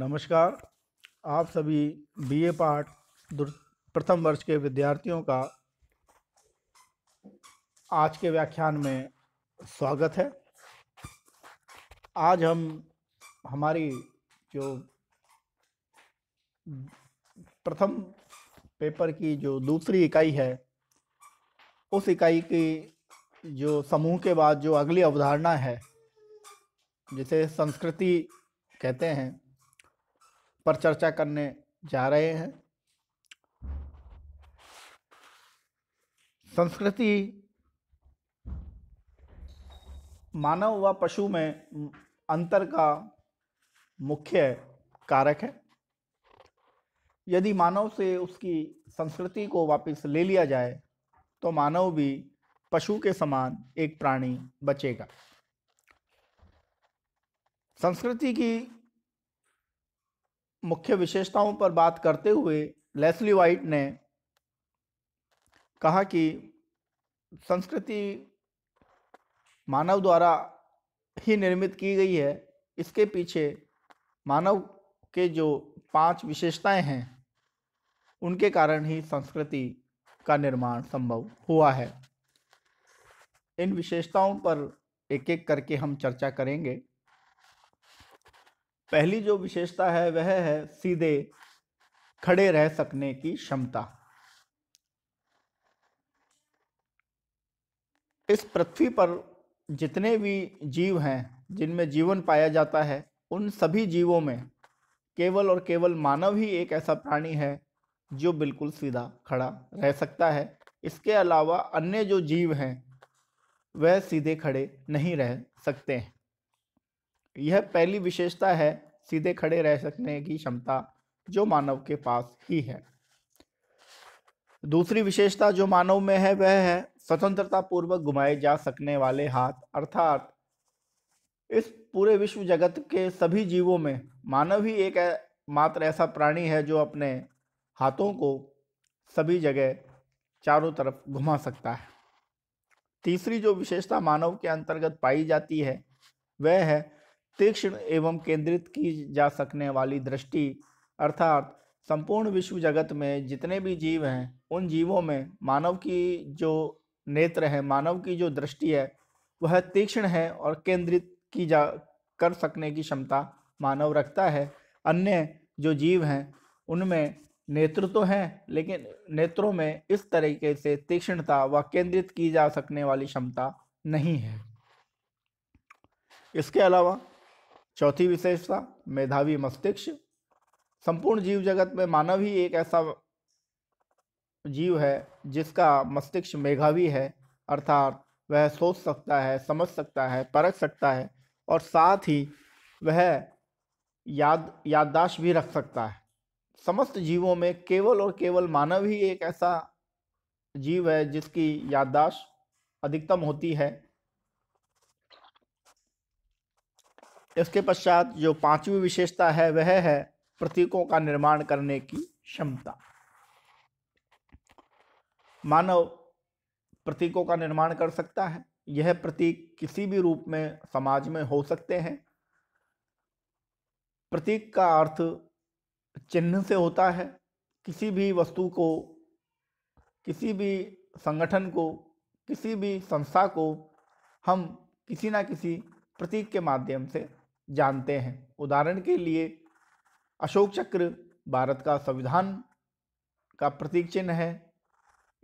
नमस्कार आप सभी बीए पार्ट प्रथम वर्ष के विद्यार्थियों का आज के व्याख्यान में स्वागत है आज हम हमारी जो प्रथम पेपर की जो दूसरी इकाई है उस इकाई की जो समूह के बाद जो अगली अवधारणा है जिसे संस्कृति कहते हैं पर चर्चा करने जा रहे हैं संस्कृति मानव व पशु में अंतर का मुख्य कारक है यदि मानव से उसकी संस्कृति को वापस ले लिया जाए तो मानव भी पशु के समान एक प्राणी बचेगा संस्कृति की मुख्य विशेषताओं पर बात करते हुए लेस्ली वाइट ने कहा कि संस्कृति मानव द्वारा ही निर्मित की गई है इसके पीछे मानव के जो पांच विशेषताएं हैं उनके कारण ही संस्कृति का निर्माण संभव हुआ है इन विशेषताओं पर एक एक करके हम चर्चा करेंगे पहली जो विशेषता है वह है सीधे खड़े रह सकने की क्षमता इस पृथ्वी पर जितने भी जीव हैं जिनमें जीवन पाया जाता है उन सभी जीवों में केवल और केवल मानव ही एक ऐसा प्राणी है जो बिल्कुल सीधा खड़ा रह सकता है इसके अलावा अन्य जो जीव हैं वह सीधे खड़े नहीं रह सकते हैं यह पहली विशेषता है सीधे खड़े रह सकने की क्षमता जो मानव के पास ही है दूसरी विशेषता जो मानव में है वह है स्वतंत्रता पूर्वक घुमाए जा सकने वाले हाथ अर्थात इस पूरे विश्व जगत के सभी जीवों में मानव ही एक मात्र ऐसा प्राणी है जो अपने हाथों को सभी जगह चारों तरफ घुमा सकता है तीसरी जो विशेषता मानव के अंतर्गत पाई जाती है वह है तीक्ष्ण एवं केंद्रित की जा सकने वाली दृष्टि अर्थात संपूर्ण विश्व जगत में जितने भी जीव हैं उन जीवों में मानव की जो नेत्र है मानव की जो दृष्टि है वह तीक्ष्ण है और केंद्रित की जा कर सकने की क्षमता मानव रखता है अन्य जो जीव हैं उनमें नेत्र तो हैं लेकिन नेत्रों में इस तरीके से तीक्ष्णता व केंद्रित की जा सकने वाली क्षमता नहीं है इसके अलावा चौथी विशेषता मेधावी मस्तिष्क संपूर्ण जीव जगत में मानव ही एक ऐसा जीव है जिसका मस्तिष्क मेघावी है अर्थात वह सोच सकता है समझ सकता है परख सकता है और साथ ही वह याद याददाश्त भी रख सकता है समस्त जीवों में केवल और केवल मानव ही एक ऐसा जीव है जिसकी याददाश्त अधिकतम होती है इसके पश्चात जो पांचवी विशेषता है वह है प्रतीकों का निर्माण करने की क्षमता मानव प्रतीकों का निर्माण कर सकता है यह प्रतीक किसी भी रूप में समाज में हो सकते हैं प्रतीक का अर्थ चिन्ह से होता है किसी भी वस्तु को किसी भी संगठन को किसी भी संस्था को हम किसी ना किसी प्रतीक के माध्यम से जानते हैं उदाहरण के लिए अशोक चक्र भारत का संविधान का प्रतीक चिन्ह है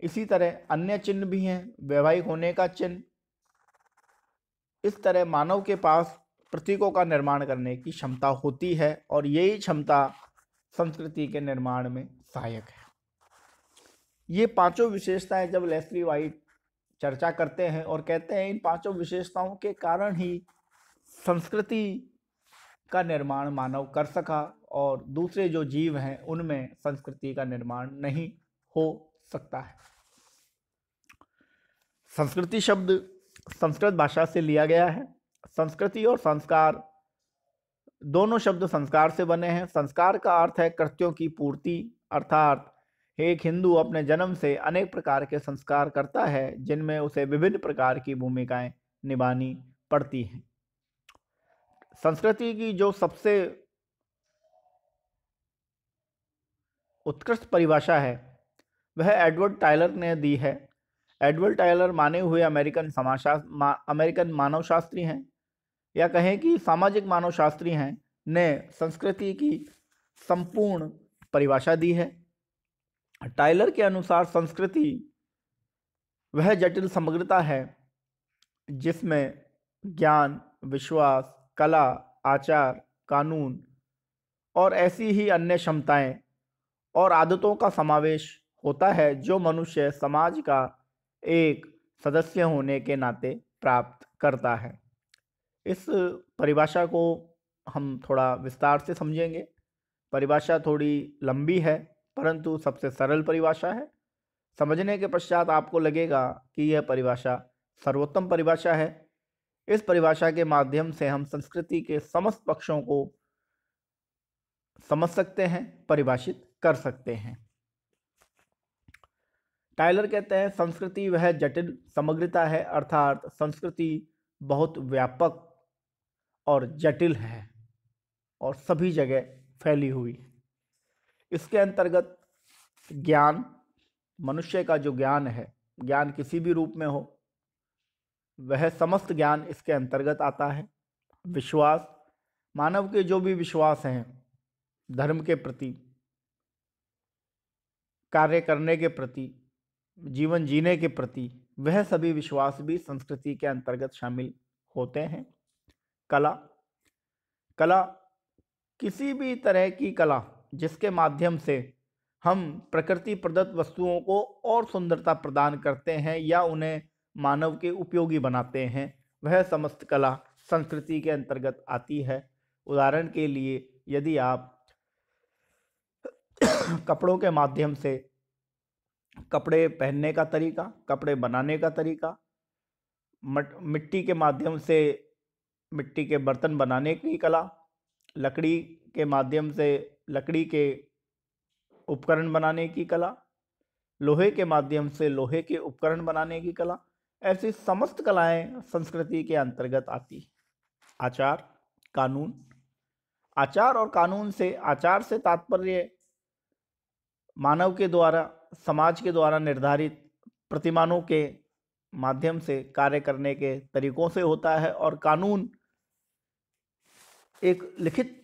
इसी तरह अन्य चिन्ह भी हैं वैवाहिक होने का चिन्ह इस तरह मानव के पास प्रतीकों का निर्माण करने की क्षमता होती है और यही क्षमता संस्कृति के निर्माण में सहायक है ये पांचों विशेषताएं जब लेस्ली वाइट चर्चा करते हैं और कहते हैं इन पांचों विशेषताओं के कारण ही संस्कृति का निर्माण मानव कर सका और दूसरे जो जीव हैं उनमें संस्कृति का निर्माण नहीं हो सकता है संस्कृति शब्द संस्कृत भाषा से लिया गया है संस्कृति और संस्कार दोनों शब्द संस्कार से बने हैं संस्कार का अर्थ है कृत्यों की पूर्ति अर्थात एक हिंदू अपने जन्म से अनेक प्रकार के संस्कार करता है जिनमें उसे विभिन्न प्रकार की भूमिकाएं निभानी पड़ती हैं संस्कृति की जो सबसे उत्कृष्ट परिभाषा है वह एडवर्ड टाइलर ने दी है एडवर्ड टाइलर माने हुए अमेरिकन समाजशास्त्र मा, अमेरिकन मानवशास्त्री हैं या कहें कि सामाजिक मानवशास्त्री हैं ने संस्कृति की संपूर्ण परिभाषा दी है टाइलर के अनुसार संस्कृति वह जटिल समग्रता है जिसमें ज्ञान विश्वास कला आचार कानून और ऐसी ही अन्य क्षमताएं और आदतों का समावेश होता है जो मनुष्य समाज का एक सदस्य होने के नाते प्राप्त करता है इस परिभाषा को हम थोड़ा विस्तार से समझेंगे परिभाषा थोड़ी लंबी है परंतु सबसे सरल परिभाषा है समझने के पश्चात आपको लगेगा कि यह परिभाषा सर्वोत्तम परिभाषा है इस परिभाषा के माध्यम से हम संस्कृति के समस्त पक्षों को समझ सकते हैं परिभाषित कर सकते हैं टाइलर कहते हैं संस्कृति वह जटिल समग्रता है अर्थात संस्कृति बहुत व्यापक और जटिल है और सभी जगह फैली हुई है इसके अंतर्गत ज्ञान मनुष्य का जो ज्ञान है ज्ञान किसी भी रूप में हो वह समस्त ज्ञान इसके अंतर्गत आता है विश्वास मानव के जो भी विश्वास हैं धर्म के प्रति कार्य करने के प्रति जीवन जीने के प्रति वह सभी विश्वास भी संस्कृति के अंतर्गत शामिल होते हैं कला कला किसी भी तरह की कला जिसके माध्यम से हम प्रकृति प्रदत्त वस्तुओं को और सुंदरता प्रदान करते हैं या उन्हें मानव के उपयोगी बनाते हैं वह समस्त कला संस्कृति के अंतर्गत आती है उदाहरण के लिए यदि आप कपड़ों के माध्यम से कपड़े पहनने का तरीका कपड़े बनाने का तरीका मिट्टी के माध्यम से मिट्टी के बर्तन बनाने की कला लकड़ी के माध्यम से लकड़ी के उपकरण बनाने की कला लोहे के माध्यम से लोहे के उपकरण बनाने की कला ऐसी समस्त कलाएं संस्कृति के अंतर्गत आती आचार कानून आचार और कानून से आचार से तात्पर्य मानव के द्वारा समाज के द्वारा निर्धारित प्रतिमानों के माध्यम से कार्य करने के तरीकों से होता है और कानून एक लिखित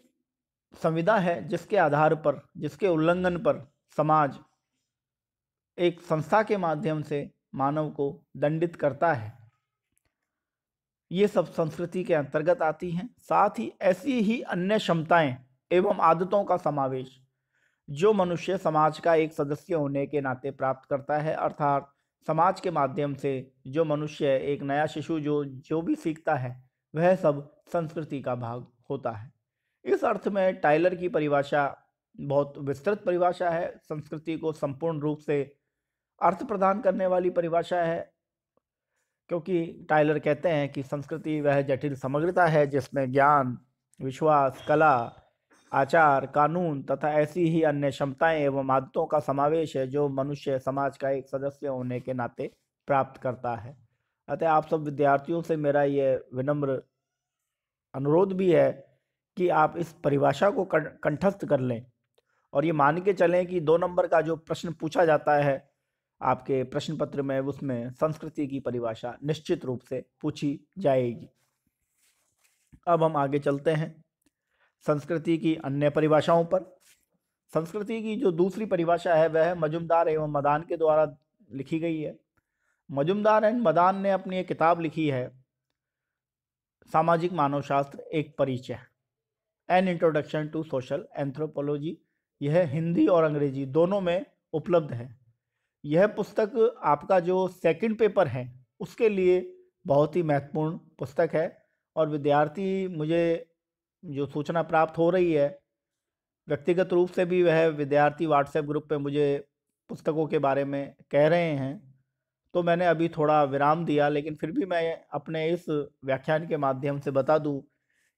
संविधा है जिसके आधार पर जिसके उल्लंघन पर समाज एक संस्था के माध्यम से मानव को दंडित करता है ये सब संस्कृति के अंतर्गत आती हैं साथ ही ऐसी ही अन्य क्षमताएं एवं आदतों का समावेश जो मनुष्य समाज का एक सदस्य होने के नाते प्राप्त करता है अर्थात समाज के माध्यम से जो मनुष्य एक नया शिशु जो जो भी सीखता है वह सब संस्कृति का भाग होता है इस अर्थ में टाइलर की परिभाषा बहुत विस्तृत परिभाषा है संस्कृति को संपूर्ण रूप से अर्थ प्रदान करने वाली परिभाषा है क्योंकि टाइलर कहते हैं कि संस्कृति वह जटिल समग्रता है जिसमें ज्ञान विश्वास कला आचार कानून तथा ऐसी ही अन्य क्षमताएं एवं आदतों का समावेश है जो मनुष्य समाज का एक सदस्य होने के नाते प्राप्त करता है अतः आप सब विद्यार्थियों से मेरा ये विनम्र अनुरोध भी है कि आप इस परिभाषा को कंठस्थ कर लें और ये मान के चलें कि दो नंबर का जो प्रश्न पूछा जाता है आपके प्रश्न पत्र में उसमें संस्कृति की परिभाषा निश्चित रूप से पूछी जाएगी अब हम आगे चलते हैं संस्कृति की अन्य परिभाषाओं पर संस्कृति की जो दूसरी परिभाषा है वह मजुमदार एवं मदान के द्वारा लिखी गई है मजुमदार एंड मदान ने अपनी एक किताब लिखी है सामाजिक मानवशास्त्र एक परिचय an introduction to social anthropology यह हिंदी और अंग्रेजी दोनों में उपलब्ध है यह पुस्तक आपका जो सेकंड पेपर है उसके लिए बहुत ही महत्वपूर्ण पुस्तक है और विद्यार्थी मुझे जो सूचना प्राप्त हो रही है व्यक्तिगत रूप से भी वह विद्यार्थी व्हाट्सएप ग्रुप पे मुझे पुस्तकों के बारे में कह रहे हैं तो मैंने अभी थोड़ा विराम दिया लेकिन फिर भी मैं अपने इस व्याख्यान के माध्यम से बता दूं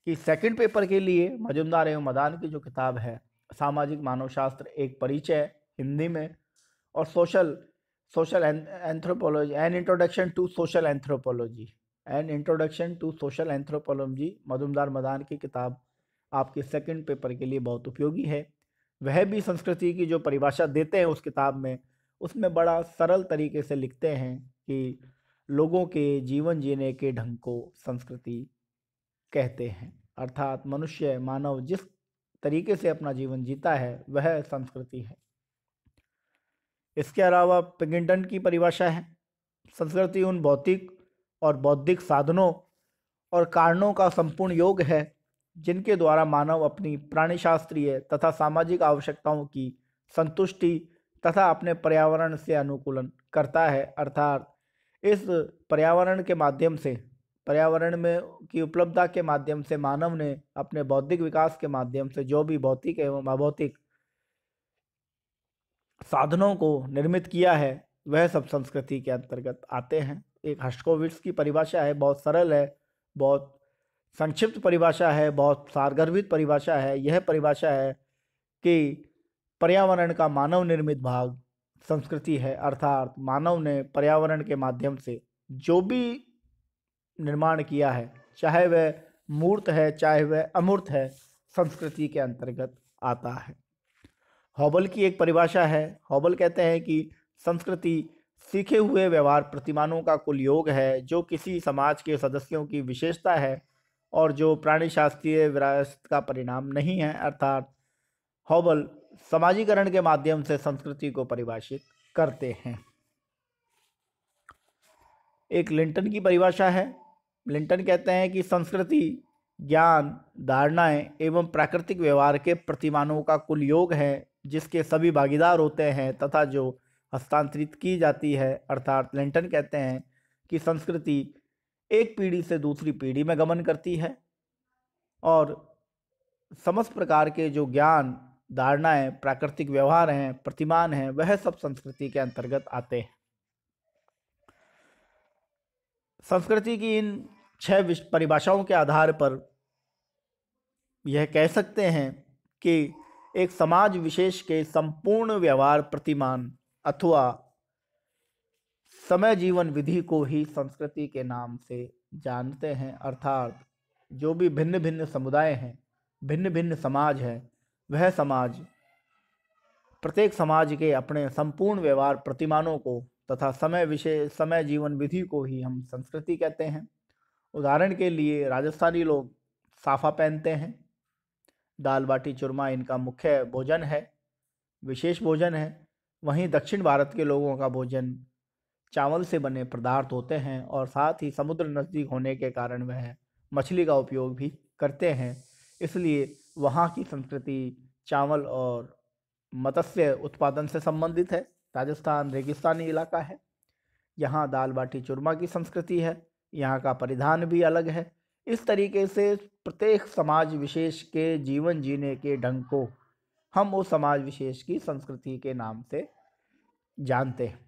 कि सेकंड पेपर के लिए मजुमदार एवं मदान की जो किताब है सामाजिक मानव शास्त्र एक परिचय हिंदी में और social social anthropology an introduction to social anthropology an introduction to social anthropology Majumdar Madan की किताब आपके सेकंड पेपर के लिए बहुत उपयोगी है वह भी संस्कृति की जो परिभाषा देते हैं उस किताब में उसमें बड़ा सरल तरीके से लिखते हैं कि लोगों के जीवन जीने के ढंग को संस्कृति कहते हैं अर्थात मनुष्य मानव जिस तरीके से अपना जीवन जीता है वह संस्कृति है इसके अलावा पिगिंटन की परिभाषा है संस्कृति उन भौतिक और बौद्धिक साधनों और कारणों का संपूर्ण योग है जिनके द्वारा मानव अपनी प्राणीशास्त्रीय तथा सामाजिक आवश्यकताओं की संतुष्टि तथा अपने पर्यावरण से अनुकूलन करता है अर्थात इस पर्यावरण के माध्यम से पर्यावरण में की उपलब्धता के माध्यम से मानव ने अपने बौद्धिक विकास के माध्यम से जो भी भौतिक एवं अभौतिक साधनों को निर्मित किया है वह सब संस्कृति के अंतर्गत आते हैं एक हस्कोविट्स की परिभाषा है बहुत सरल है बहुत संक्षिप्त परिभाषा है बहुत सारगर्भित परिभाषा है यह परिभाषा है कि पर्यावरण का मानव निर्मित भाग संस्कृति है अर्थात मानव ने पर्यावरण के माध्यम से जो भी निर्माण किया है चाहे वह मूर्त है चाहे वह अमूर्त है संस्कृति के अंतर्गत आता है हॉबल की एक परिभाषा है हॉबल कहते हैं कि संस्कृति सीखे हुए व्यवहार प्रतिमानों का कुल योग है जो किसी समाज के सदस्यों की विशेषता है और जो प्राणी शास्त्रीय विरासत का परिणाम नहीं है अर्थात हॉबल समाजीकरण के माध्यम से संस्कृति को परिभाषित करते हैं एक लिंटन की परिभाषा है लिंटन कहते हैं कि संस्कृति ज्ञान धारणाएं एवं प्राकृतिक व्यवहार के प्रतिमानों का कुल योग है जिसके सभी भागीदार होते हैं तथा जो हस्तांतरित की जाती है अर्थात लेंटन कहते हैं कि संस्कृति एक पीढ़ी से दूसरी पीढ़ी में गमन करती है और समस्त प्रकार के जो ज्ञान धारणाएं प्राकृतिक व्यवहार हैं प्रतिमान हैं वह सब संस्कृति के अंतर्गत आते हैं संस्कृति की इन छह परिभाषाओं के आधार पर यह कह सकते हैं कि एक समाज विशेष के संपूर्ण व्यवहार प्रतिमान अथवा समय जीवन विधि को ही संस्कृति के नाम से जानते हैं अर्थात जो भी भिन्न भिन्न समुदाय हैं भिन्न भिन्न समाज है वह समाज प्रत्येक समाज के अपने संपूर्ण व्यवहार प्रतिमानों को तथा समय विशेष समय जीवन विधि को ही हम संस्कृति कहते हैं उदाहरण के लिए राजस्थानी लोग साफा पहनते हैं दाल बाटी चूरमा इनका मुख्य भोजन है विशेष भोजन है वहीं दक्षिण भारत के लोगों का भोजन चावल से बने पदार्थ होते हैं और साथ ही समुद्र नज़दीक होने के कारण वह मछली का उपयोग भी करते हैं इसलिए वहाँ की संस्कृति चावल और मत्स्य उत्पादन से संबंधित है राजस्थान रेगिस्तानी इलाका है यहाँ दाल बाटी चूरमा की संस्कृति है यहाँ का परिधान भी अलग है इस तरीके से प्रत्येक समाज विशेष के जीवन जीने के ढंग को हम उस समाज विशेष की संस्कृति के नाम से जानते हैं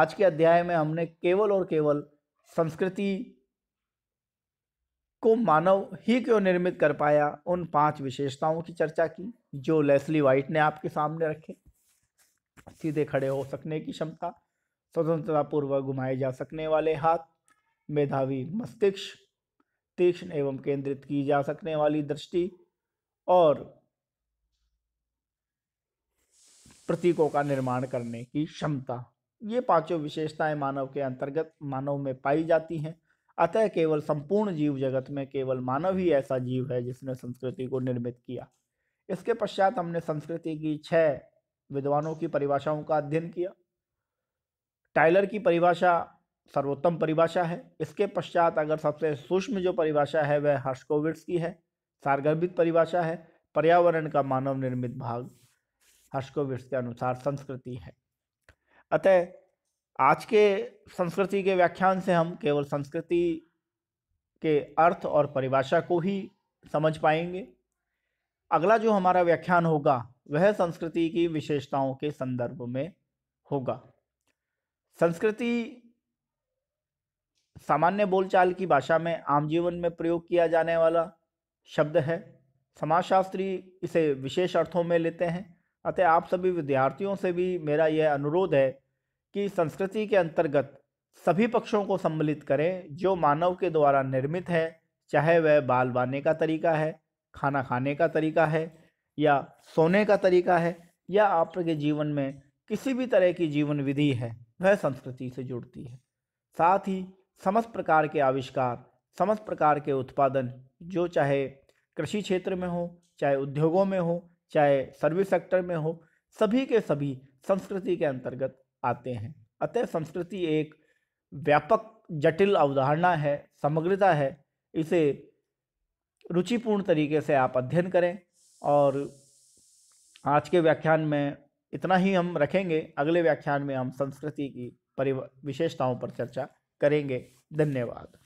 आज के अध्याय में हमने केवल और केवल संस्कृति को मानव ही क्यों निर्मित कर पाया उन पांच विशेषताओं की चर्चा की जो लेस्ली वाइट ने आपके सामने रखे सीधे खड़े हो सकने की क्षमता स्वतंत्रता पूर्वक घुमाए जा सकने वाले हाथ मेधावी मस्तिष्क तीक्ष्ण एवं केंद्रित की जा सकने वाली दृष्टि और प्रतीकों का निर्माण करने की क्षमता ये पांचों विशेषताएं मानव के अंतर्गत मानव में पाई जाती हैं अतः केवल संपूर्ण जीव जगत में केवल मानव ही ऐसा जीव है जिसने संस्कृति को निर्मित किया इसके पश्चात हमने संस्कृति की छह विद्वानों की परिभाषाओं का अध्ययन किया टाइलर की परिभाषा सर्वोत्तम परिभाषा है इसके पश्चात अगर सबसे सूक्ष्म जो परिभाषा है वह हर्षकोविट्स की है सारगर्भित परिभाषा है पर्यावरण का मानव निर्मित भाग हर्षकोविट्स के अनुसार संस्कृति है अतः आज के संस्कृति के व्याख्यान से हम केवल संस्कृति के अर्थ और परिभाषा को ही समझ पाएंगे अगला जो हमारा व्याख्यान होगा वह संस्कृति की विशेषताओं के संदर्भ में होगा संस्कृति सामान्य बोलचाल की भाषा में आम जीवन में प्रयोग किया जाने वाला शब्द है समाजशास्त्री इसे विशेष अर्थों में लेते हैं अतः आप सभी विद्यार्थियों से भी मेरा यह अनुरोध है कि संस्कृति के अंतर्गत सभी पक्षों को सम्मिलित करें जो मानव के द्वारा निर्मित है चाहे वह बाल बाने का तरीका है खाना खाने का तरीका है या सोने का तरीका है या आपके जीवन में किसी भी तरह की जीवन विधि है वह संस्कृति से जुड़ती है साथ ही समस्त प्रकार के आविष्कार समस्त प्रकार के उत्पादन जो चाहे कृषि क्षेत्र में हो चाहे उद्योगों में हो चाहे सर्विस सेक्टर में हो सभी के सभी संस्कृति के अंतर्गत आते हैं अतः संस्कृति एक व्यापक जटिल अवधारणा है समग्रता है इसे रुचिपूर्ण तरीके से आप अध्ययन करें और आज के व्याख्यान में इतना ही हम रखेंगे अगले व्याख्यान में हम संस्कृति की परिव विशेषताओं पर चर्चा करेंगे धन्यवाद